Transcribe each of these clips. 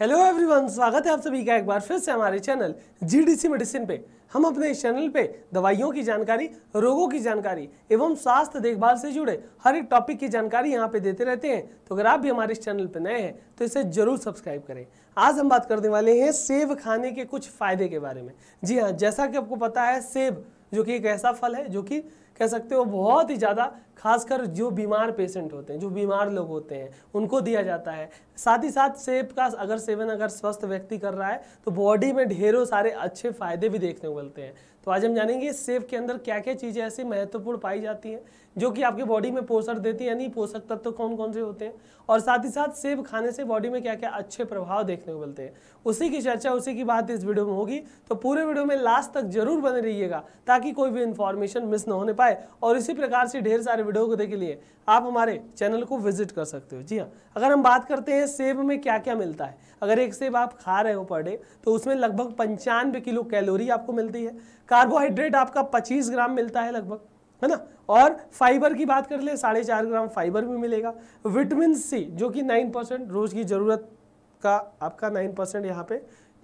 hello everyone स्वागत है आप सभी का एक बार फिर से हमारे चैनल जीडीसी मेडिसिन पे हम अपने इस चैनल पे दवाइयों की जानकारी रोगों की जानकारी एवं स्वास्थ्य देखभाल से जुड़े हर एक टॉपिक की जानकारी यहाँ पे देते रहते हैं तो अगर आप भी हमारे इस चैनल पे नए हैं तो इसे जरूर सब्सक्राइब करें आज हम बात करने वाले हैं सेब खाने के कुछ फायदे के बारे में जी हाँ जैसा कि आपको पता है सेब जो कि एक ऐसा फल है जो कि कह सकते हो बहुत ही ज़्यादा खासकर जो बीमार पेशेंट होते हैं जो बीमार लोग होते हैं उनको दिया जाता है साथ ही साथ सेब का अगर सेवन अगर स्वस्थ व्यक्ति कर रहा है तो बॉडी में ढेरों सारे अच्छे फायदे भी देखने को मिलते हैं तो आज हम जानेंगे सेब के अंदर क्या क्या चीज़ें ऐसी महत्वपूर्ण पाई जाती हैं जो कि आपके बॉडी में पोषण देती है यानी पोषक तत्व तो कौन कौन से होते हैं और साथ ही साथ सेब खाने से बॉडी में क्या क्या अच्छे प्रभाव देखने को मिलते हैं उसी की चर्चा उसी की बात इस वीडियो में होगी तो पूरे वीडियो में लास्ट तक जरूर बने रहिएगा ताकि कोई भी इन्फॉर्मेशन मिस ना होने पाए और इसी प्रकार से ढेर सारे वीडियो को देखने लिए आप हमारे चैनल को विजिट कर सकते हो जी हाँ अगर हम बात करते हैं सेब में क्या क्या मिलता है अगर एक सेब आप खा रहे हो पर डे तो उसमें लगभग पंचानवे किलो कैलोरी आपको मिलती है कार्बोहाइड्रेट आपका पच्चीस ग्राम मिलता है लगभग है ना और फाइबर की बात कर ले साढ़े चार ग्राम फाइबर भी मिलेगा विटामिन सी जो कि नाइन परसेंट रोज की ज़रूरत का आपका नाइन परसेंट यहाँ पे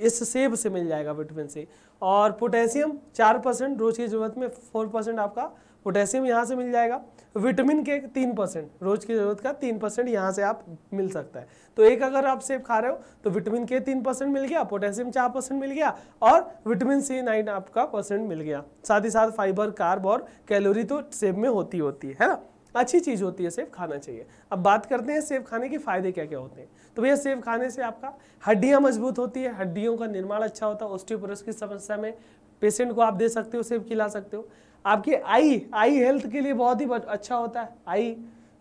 इस सेब से मिल जाएगा विटामिन सी और पोटेशियम चार परसेंट रोज की जरूरत में फोर परसेंट आपका पोटेशियम यहाँ से मिल जाएगा विटामिन के तीन परसेंट रोज की जरूरत का तीन परसेंट यहाँ से आप मिल सकता है तो एक अगर आप सेब खा रहे हो तो विटामिन के तीन परसेंट मिल गया पोटेशियम चार परसेंट मिल गया और विटामिन सी नाइन आपका परसेंट मिल गया साथ ही साथ फाइबर कार्ब और कैलोरी तो सेब में होती होती है ना अच्छी चीज़ होती है सेब खाना चाहिए अब बात करते हैं सेब खाने के फायदे क्या क्या होते हैं तो भैया सेब खाने से आपका हड्डियाँ मजबूत होती है हड्डियों का निर्माण अच्छा होता है ऑस्टियोपोरोसिस की समस्या में पेशेंट को आप दे सकते हो सेब खिला सकते हो आपके आई आई हेल्थ के लिए बहुत ही अच्छा होता है आई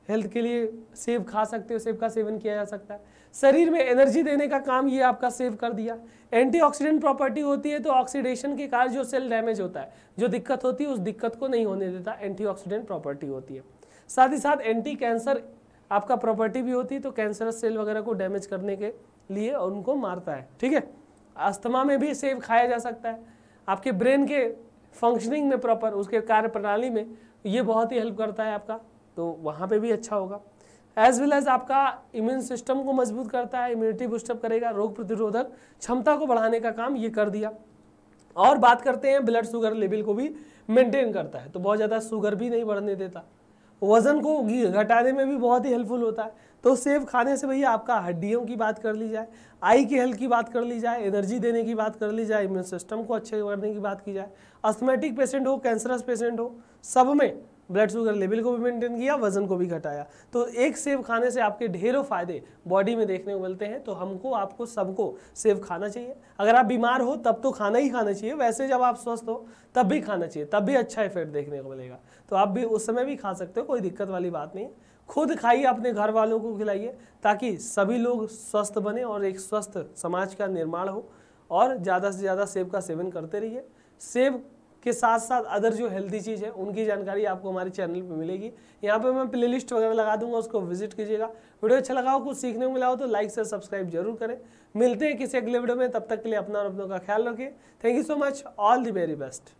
हेल्थ के लिए सेब खा सकते हो सेब का सेवन किया जा सकता है शरीर में एनर्जी देने का काम ये आपका सेव कर दिया एंटीऑक्सीडेंट प्रॉपर्टी होती है तो ऑक्सीडेशन के कारण जो सेल डैमेज होता है जो दिक्कत होती है उस दिक्कत को नहीं होने देता एंटीऑक्सीडेंट प्रॉपर्टी होती है साथ ही साथ एंटी कैंसर आपका प्रॉपर्टी भी होती है तो कैंसरस सेल वगैरह को डैमेज करने के लिए और उनको मारता है ठीक है अस्थमा में भी सेब खाया जा सकता है आपके ब्रेन के फंक्शनिंग में प्रॉपर उसके कार्य प्रणाली में ये बहुत ही हेल्प करता है आपका तो वहाँ पे भी अच्छा होगा एज वेल एज आपका इम्यून सिस्टम को मजबूत करता है इम्यूनिटी बूस्टअप करेगा रोग प्रतिरोधक क्षमता को बढ़ाने का काम ये कर दिया और बात करते हैं ब्लड शुगर लेवल को भी मेंटेन करता है तो बहुत ज़्यादा शुगर भी नहीं बढ़ने देता वज़न को घटाने में भी बहुत ही हेल्पफुल होता है तो सेब खाने से भैया आपका हड्डियों की बात कर ली जाए आई की हेल्थ की बात कर ली जाए एनर्जी देने की बात कर ली जाए इम्यून सिस्टम को अच्छे करने की बात की जाए अस्थमेटिक पेशेंट हो कैंसरस पेशेंट हो सब में ब्लड शुगर लेवल को भी मेंटेन किया वजन को भी घटाया तो एक सेब खाने से आपके ढेरों फायदे बॉडी में देखने को मिलते हैं तो हमको आपको सबको सेब खाना चाहिए अगर आप बीमार हो तब तो खाना ही खाना चाहिए वैसे जब आप स्वस्थ हो तब भी खाना चाहिए तब भी अच्छा इफेक्ट देखने को मिलेगा तो आप भी उस समय भी खा सकते हो कोई दिक्कत वाली बात नहीं है खुद खाइए अपने घर वालों को खिलाइए ताकि सभी लोग स्वस्थ बने और एक स्वस्थ समाज का निर्माण हो और ज़्यादा से ज़्यादा सेब का सेवन करते रहिए सेब के साथ साथ अदर जो हेल्दी चीज़ है उनकी जानकारी आपको हमारे चैनल पे मिलेगी यहाँ पे मैं प्लेलिस्ट वगैरह लगा दूंगा उसको विजिट कीजिएगा वीडियो अच्छा लगा हो कुछ सीखने को मिला हो तो लाइक से सब्सक्राइब जरूर करें मिलते हैं किसी अगले वीडियो में तब तक के लिए अपना और अपनों का ख्याल रखिए thank you so much all the very best